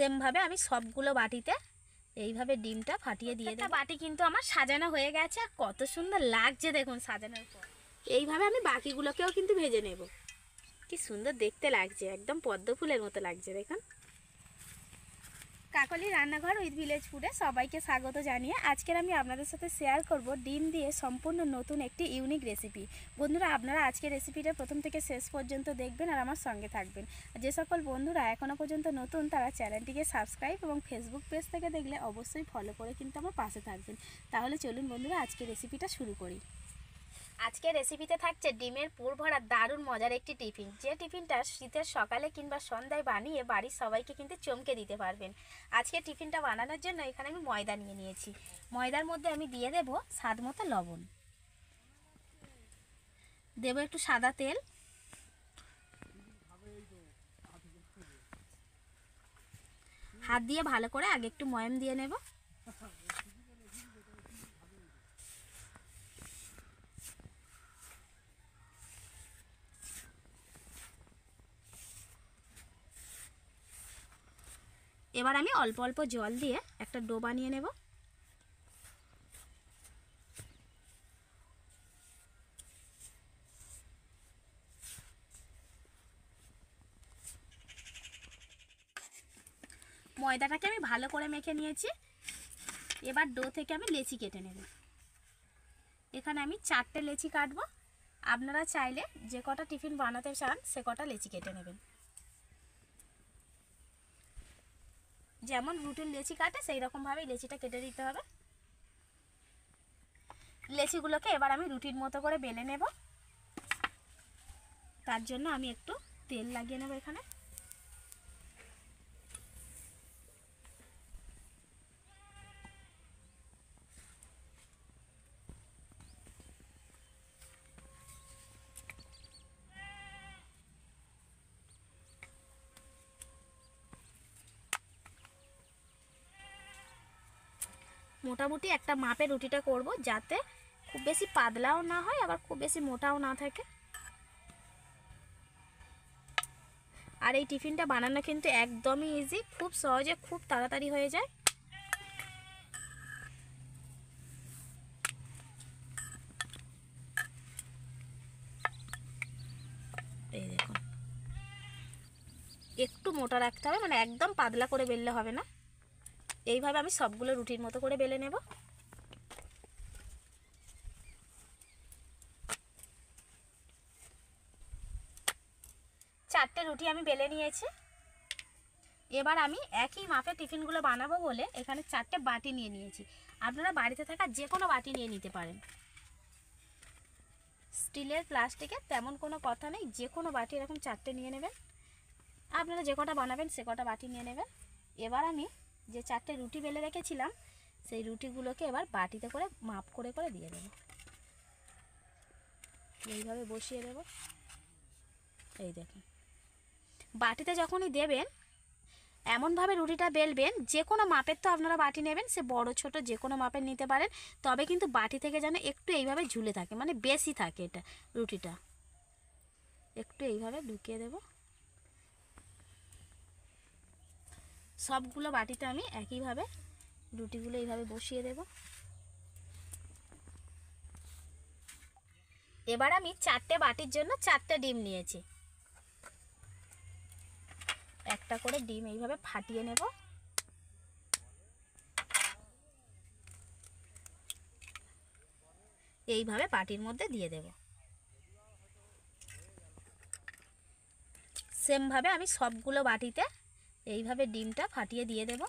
সেমভাবে আমি সবগুলো বাটিতে এইভাবে ডিমটা ফাটিয়ে দিয়ে দেবো বাটি কিন্তু আমার সাজানো হয়ে গেছে আর কত সুন্দর লাগছে দেখুন সাজানোর পর এইভাবে আমি বাকিগুলোকেও কিন্তু ভেজে নেব কি সুন্দর দেখতে লাগছে একদম পদ্ম ফুলের মতো লাগছে দেখুন কাকলি রান্নাঘর উইথ ভিলেজ ফুডে সবাইকে স্বাগত জানিয়ে আজকের আমি আপনাদের সাথে শেয়ার করব ডিম দিয়ে সম্পূর্ণ নতুন একটি ইউনিক রেসিপি বন্ধুরা আপনারা আজকে রেসিপিটা প্রথম থেকে শেষ পর্যন্ত দেখবেন আর আমার সঙ্গে থাকবেন যে সকল বন্ধুরা এখনও পর্যন্ত নতুন তারা চ্যানেলটিকে সাবস্ক্রাইব এবং ফেসবুক পেজ থেকে দেখলে অবশ্যই ফলো করে কিন্তু আমার পাশে থাকবেন তাহলে চলুন বন্ধুরা আজকে রেসিপিটা শুরু করি আজকে রেসিপিতে থাকছে ডিমের পুর ভরা দারুণ মজার একটি টিফিন যে টিফিনটা শীতের সকালে কিংবা সন্ধ্যায় বানিয়ে বাড়ির সবাইকে কিন্তু চমকে দিতে পারবেন আজকে টিফিনটা বানানোর জন্য এখানে আমি ময়দা নিয়ে নিয়েছি ময়দার মধ্যে আমি দিয়ে দেব স্বাদ মতো লবণ দেব একটু সাদা তেল হাত দিয়ে ভালো করে আগে একটু ময়ম দিয়ে নেব এবার আমি অল্প অল্প জল দিয়ে একটা ডো বানিয়ে নেব ময়দাটাকে আমি ভালো করে মেখে নিয়েছি এবার ডো থেকে আমি লেচি কেটে নেব এখানে আমি চারটে লেচি কাটবো আপনারা চাইলে যে কটা টিফিন বানাতে চান সে কটা লেচি কেটে নেবেন যেমন রুটির লেচি কাটে সেই রকমভাবেই লেচিটা কেটে দিতে হবে লেচিগুলোকে এবার আমি রুটির মতো করে বেলে নেব তার জন্য আমি একটু তেল লাগিয়ে নেব এখানে মোটামুটি একটা মাপে রুটিটা করব যাতে খুব বেশি পাতলাও না হয় আবার খুব বেশি মোটাও না থাকে আর এই টিফিনটা বানানো কিন্তু একদমই ইজি খুব সহজে খুব তাড়াতাড়ি হয়ে যায় এই দেখুন একটু মোটা রাখতে হবে মানে একদম পাতলা করে বেললে হবে না এইভাবে আমি সবগুলো রুটির মতো করে বেলে নেব চারটে রুটি আমি বেলে নিয়েছি এবার আমি একই মাপে টিফিনগুলো বানাবো বলে এখানে চারটে বাটি নিয়ে নিয়েছি আপনারা বাড়িতে থাকা যে কোনো বাটি নিয়ে নিতে পারেন স্টিলের প্লাস্টিকের তেমন কোনো কথা নেই যে কোনো বাটি এরকম চারটে নিয়ে নেবেন আপনারা যে কটা বানাবেন সে কটা বাটি নিয়ে নেবেন এবার আমি যে চারটে রুটি বেলে রেখেছিলাম সেই রুটিগুলোকে এবার বাটিতে করে মাপ করে করে দিয়ে দেবো এইভাবে বসিয়ে দেব এই দেখুন বাটিতে যখনই দেবেন এমনভাবে রুটিটা বেলবেন যে কোনো মাপের তো আপনারা বাটি নেবেন সে বড় ছোট যে কোনো মাপের নিতে পারেন তবে কিন্তু বাটি থেকে যেন একটু এইভাবে ঝুলে থাকে মানে বেশি থাকে এটা রুটিটা একটু এইভাবে ঢুকিয়ে দেবো সবগুলো বাটিতে আমি একইভাবে রুটিগুলো এইভাবে বসিয়ে দেব এবার আমি চারটে বাটির জন্য চারটে ডিম নিয়েছি একটা করে ডিম এইভাবে ফাটিয়ে নেব এইভাবে বাটির মধ্যে দিয়ে দেব সেমভাবে আমি সবগুলো বাটিতে এইভাবে ডিমটা ফাটিয়ে দিয়ে দেব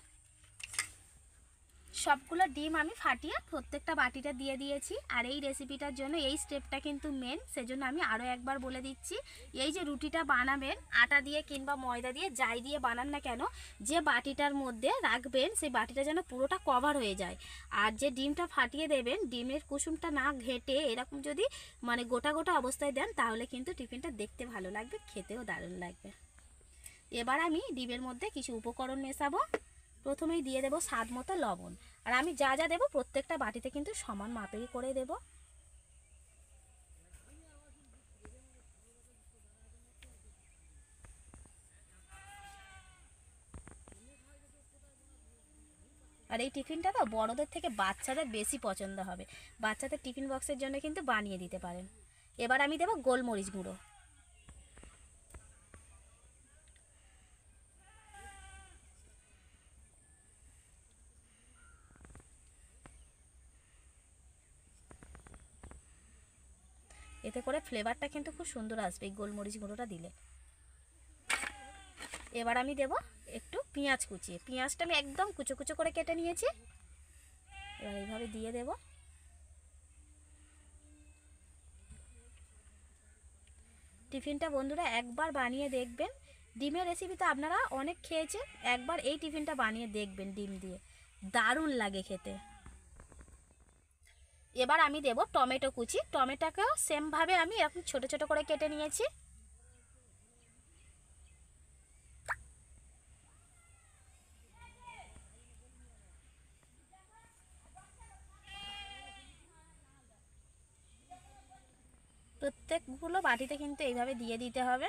সবগুলো ডিম আমি ফাটিয়ে প্রত্যেকটা বাটিটা দিয়ে দিয়েছি আর এই রেসিপিটার জন্য এই স্টেপটা কিন্তু মেন সেজন্য আমি আরও একবার বলে দিচ্ছি এই যে রুটিটা বানাবেন আটা দিয়ে কিংবা ময়দা দিয়ে যাই দিয়ে বানান না কেন যে বাটিটার মধ্যে রাখবেন সেই বাটিটা যেন পুরোটা কভার হয়ে যায় আর যে ডিমটা ফাটিয়ে দেবেন ডিমের কুসুমটা না ঘেটে এরকম যদি মানে গোটা গোটা অবস্থায় দেন তাহলে কিন্তু টিফিনটা দেখতে ভালো লাগবে খেতেও দারুণ লাগবে এবার আমি ডিমের মধ্যে কিছু উপকরণ মেশাবো প্রথমেই দিয়ে দেব স্বাদ মতো লবণ আর আমি যা যা দেব প্রত্যেকটা বাটিতে কিন্তু সমান মাপেরই করে দেব আর এই টিফিনটা তো বড়দের থেকে বাচ্চাদের বেশি পছন্দ হবে বাচ্চাদের টিফিন বক্সের জন্য কিন্তু বানিয়ে দিতে পারেন এবার আমি দেবো গোলমরিচ গুঁড়ো এতে করে ফ্লেভারটা কিন্তু খুব সুন্দর আসবে এই গোলমরিচ গুঁড়োটা দিলে এবার আমি দেব একটু পেঁয়াজ কুচিয়ে পেঁয়াজটা আমি একদম কুচো কুচো করে কেটে নিয়েছি এবার এইভাবে দিয়ে দেব টিফিনটা বন্ধুরা একবার বানিয়ে দেখবেন ডিমের রেসিপিতে আপনারা অনেক খেয়েছেন একবার এই টিফিনটা বানিয়ে দেখবেন ডিম দিয়ে দারুণ লাগে খেতে এবার আমি দেব টমেটো কুচি টমেটোকেও সেমভাবে আমি এরকম ছোট ছোট করে কেটে নিয়েছি প্রত্যেকগুলো বাটিতে কিন্তু এইভাবে দিয়ে দিতে হবে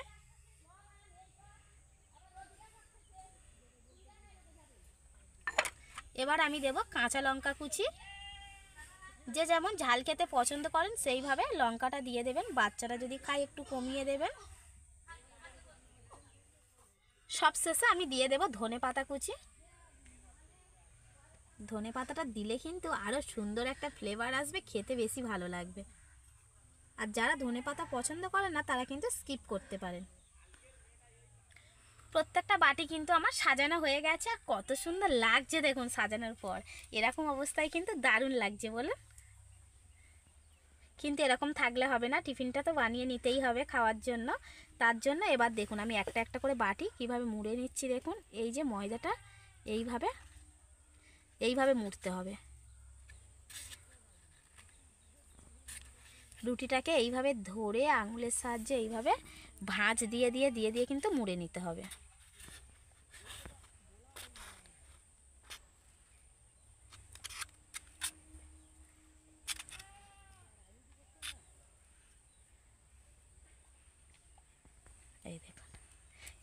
এবার আমি দেব কাঁচা লঙ্কা কুচি যে যেমন ঝাল খেতে পছন্দ করেন সেইভাবে লঙ্কাটা দিয়ে দেবেন বাচ্চারা যদি খায় একটু কমিয়ে দেবেন সব শেষে আমি দিয়ে দেব ধনে পাতা কুচি ধনে পাতাটা দিলে কিন্তু আরও সুন্দর একটা ফ্লেভার আসবে খেতে বেশি ভালো লাগবে আর যারা ধনে পাতা পছন্দ করে না তারা কিন্তু স্কিপ করতে পারেন প্রত্যেকটা বাটি কিন্তু আমার সাজানো হয়ে গেছে আর কত সুন্দর লাগছে দেখুন সাজানোর পর এরকম অবস্থায় কিন্তু দারুণ লাগছে বলুন কিন্তু এরকম থাকলে হবে না টিফিনটা তো বানিয়ে নিতেই হবে খাওয়ার জন্য তার জন্য এবার দেখুন আমি একটা একটা করে বাটি কিভাবে মুড়ে নিচ্ছি দেখুন এই যে ময়দাটা এইভাবে এইভাবে মুড়তে হবে রুটিটাকে এইভাবে ধরে আঙুলের সাহায্যে এইভাবে ভাঁজ দিয়ে দিয়ে দিয়ে দিয়ে কিন্তু মুড়ে নিতে হবে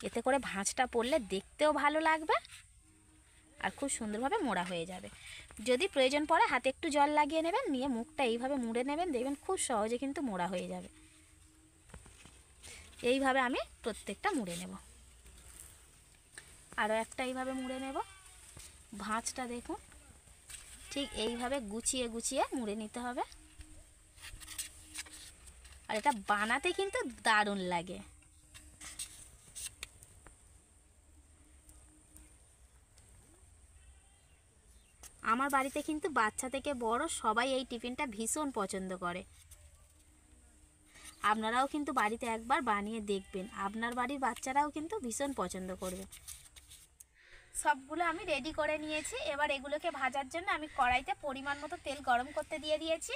এতে করে ভাঁজটা পড়লে দেখতেও ভালো লাগবে আর খুব সুন্দরভাবে মোড়া হয়ে যাবে যদি প্রয়োজন পড়ে হাতে একটু জল লাগিয়ে নেবেন নিয়ে মুখটা এইভাবে মুড়ে নেবেন দেখবেন খুব সহজে কিন্তু মোড়া হয়ে যাবে এইভাবে আমি প্রত্যেকটা মুড়ে নেব আরও একটা এইভাবে মুড়ে নেব ভাঁজটা দেখুন ঠিক এইভাবে গুছিয়ে গুছিয়ে মুড়ে নিতে হবে আর এটা বানাতে কিন্তু দারুণ লাগে আমার বাড়িতে কিন্তু বাচ্চা থেকে বড় সবাই এই টিফিনটা ভীষণ পছন্দ করে আপনারাও কিন্তু বাড়িতে একবার বানিয়ে দেখবেন আপনার বাড়ির বাচ্চারাও কিন্তু ভীষণ পছন্দ করবে সবগুলো আমি রেডি করে নিয়েছি এবার এগুলোকে ভাজার জন্য আমি কড়াইতে পরিমাণ মতো তেল গরম করতে দিয়ে দিয়েছি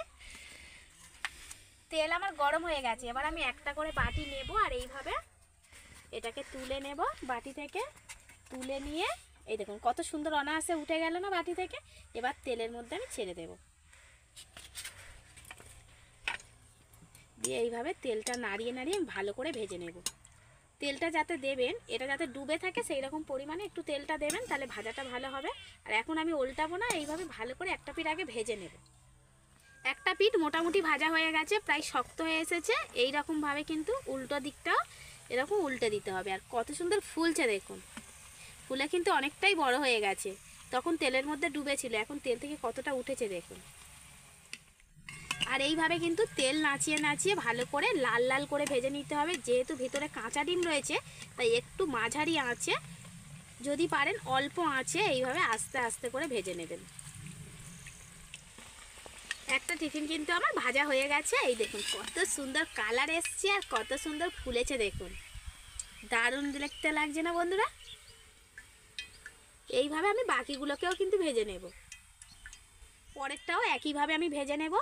তেল আমার গরম হয়ে গেছে এবার আমি একটা করে বাটি নেব আর এইভাবে এটাকে তুলে নেব বাটি থেকে তুলে নিয়ে এই দেখুন কত সুন্দর অনায়াসে উঠে গেল না বাটি থেকে এবার তেলের মধ্যে আমি ছেড়ে দেব দিয়ে এইভাবে তেলটা নাড়িয়ে নাড়িয়ে আমি ভালো করে ভেজে নেব তেলটা যাতে দেবেন এটা যাতে ডুবে থাকে সেই রকম পরিমাণে একটু তেলটা দেবেন তাহলে ভাজাটা ভালো হবে আর এখন আমি উল্টাবো না এইভাবে ভালো করে একটা পিঠ আগে ভেজে নেব একটা পিঠ মোটামুটি ভাজা হয়ে গেছে প্রায় শক্ত হয়ে এসেছে এই রকমভাবে কিন্তু উল্টো দিকটা এরকম উল্টে দিতে হবে আর কত সুন্দর ফুলছে দেখুন ফুলে কিন্তু অনেকটাই বড় হয়ে গেছে তখন তেলের মধ্যে ডুবেছিল এখন তেল থেকে কতটা উঠেছে দেখুন আর এইভাবে কিন্তু তেল নাচিয়ে নাচিয়ে ভালো করে লাল লাল করে ভেজে নিতে হবে যেহেতু ভিতরে কাঁচা ডিম রয়েছে তাই একটু মাঝারি আঁচে যদি পারেন অল্প আঁচে এইভাবে আস্তে আস্তে করে ভেজে নেবেন একটা টিফিন কিন্তু আমার ভাজা হয়ে গেছে এই দেখুন কত সুন্দর কালার এসছে আর কত সুন্দর ফুলেছে দেখুন দারুণ দেখতে লাগছে না বন্ধুরা এইভাবে আমি বাকিগুলোকেও কিন্তু ভেজে নেব পরেরটাও একইভাবে আমি ভেজে নেব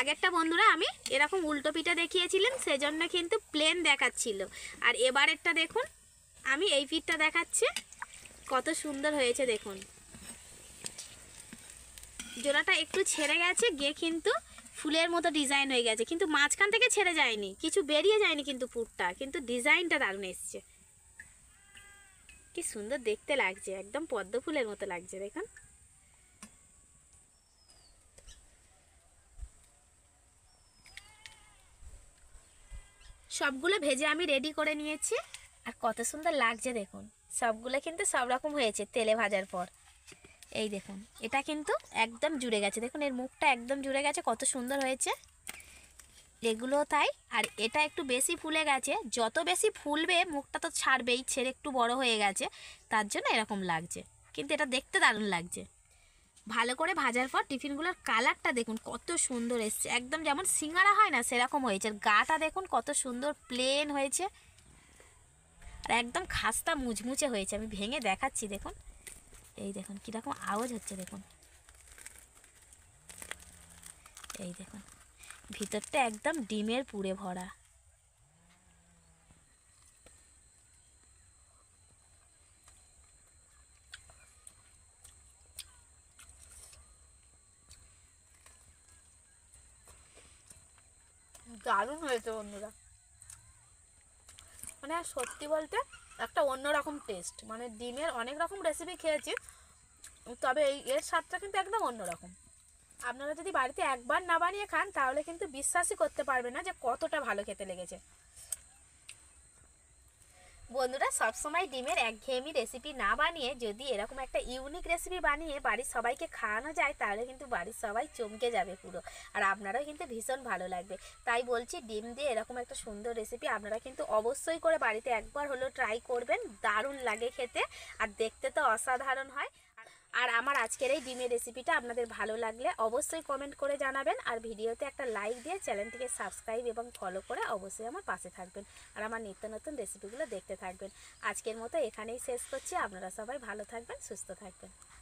আগেরটা বন্ধুরা আমি এরকম উল্টো পিঠা দেখিয়েছিলাম সেজন্য কিন্তু প্লেন দেখাচ্ছিল আর এবারেরটা দেখুন আমি এই পিঠটা দেখাচ্ছি কত সুন্দর হয়েছে দেখুন জোড়াটা একটু ছেড়ে গেছে গিয়ে কিন্তু ফুলের মতো ডিজাইন হয়ে গেছে কিন্তু মাঝখান থেকে ছেড়ে যায়নি কিছু বেরিয়ে যায়নি কিন্তু পুরটা কিন্তু ডিজাইনটা দারুণ এসছে কি সুন্দর দেখতে লাগছে একদম পদ্ম ফুলের মতো লাগছে দেখুন সবগুলো ভেজে আমি রেডি করে নিয়েছি আর কত সুন্দর লাগছে দেখুন সবগুলো কিন্তু সব রকম হয়েছে তেলে ভাজার পর এই দেখুন এটা কিন্তু একদম জুড়ে গেছে দেখুন এর মুখটা একদম জুড়ে গেছে কত সুন্দর হয়েছে এগুলো তাই আর এটা একটু বেশি ফুলে গেছে যত বেশি ফুলবে মুখটা তো ছাড়বেই ছেড়ে একটু বড় হয়ে গেছে তার জন্য এরকম লাগছে কিন্তু এটা দেখতে দারুণ লাগছে ভালো করে ভাজার পর টিফিনগুলোর কালারটা দেখুন কত সুন্দর এসছে একদম যেমন সিঙ্গারা হয় না সেরকম হয়েছে আর গাটা দেখুন কত সুন্দর প্লেন হয়েছে আর একদম খাস্তা মুচমুচে হয়েছে আমি ভেঙে দেখাচ্ছি দেখুন এই দেখুন কীরকম আওয়াজ হচ্ছে দেখুন এই দেখুন ভিতরটা একদম ডিমের পুড়ে ভরা দারুণ হয়েছে বন্ধুরা মানে সত্যি বলতে একটা অন্যরকম টেস্ট মানে ডিমের অনেক রকম রেসিপি খেয়েছি তবে এই এর স্বাদটা কিন্তু একদম অন্যরকম আপনারা যদি বাড়িতে একবার না বানিয়ে খান তাহলে কিন্তু বিশ্বাসই করতে পারবে না যে কতটা ভালো খেতে লেগেছে বন্ধুরা সবসময় ডিমের এক ঘেয়েমি রেসিপি না বানিয়ে যদি এরকম একটা ইউনিক রেসিপি বানিয়ে বাড়ির সবাইকে খাওয়ানো যায় তাহলে কিন্তু বাড়ির সবাই চমকে যাবে পুরো আর আপনারাও কিন্তু ভীষণ ভালো লাগবে তাই বলছি ডিম দিয়ে এরকম একটা সুন্দর রেসিপি আপনারা কিন্তু অবশ্যই করে বাড়িতে একবার হলেও ট্রাই করবেন দারুণ লাগে খেতে আর দেখতে তো অসাধারণ হয় আর আমার আজকের এই ডিমের রেসিপিটা আপনাদের ভালো লাগলে অবশ্যই কমেন্ট করে জানাবেন আর ভিডিওতে একটা লাইক দিয়ে চ্যানেলটিকে সাবস্ক্রাইব এবং ফলো করে অবশ্যই আমার পাশে থাকবেন আর আমার নিত্য নতুন রেসিপিগুলো দেখতে থাকবেন আজকের মতো এখানেই শেষ করছি আপনারা সবাই ভালো থাকবেন সুস্থ থাকবেন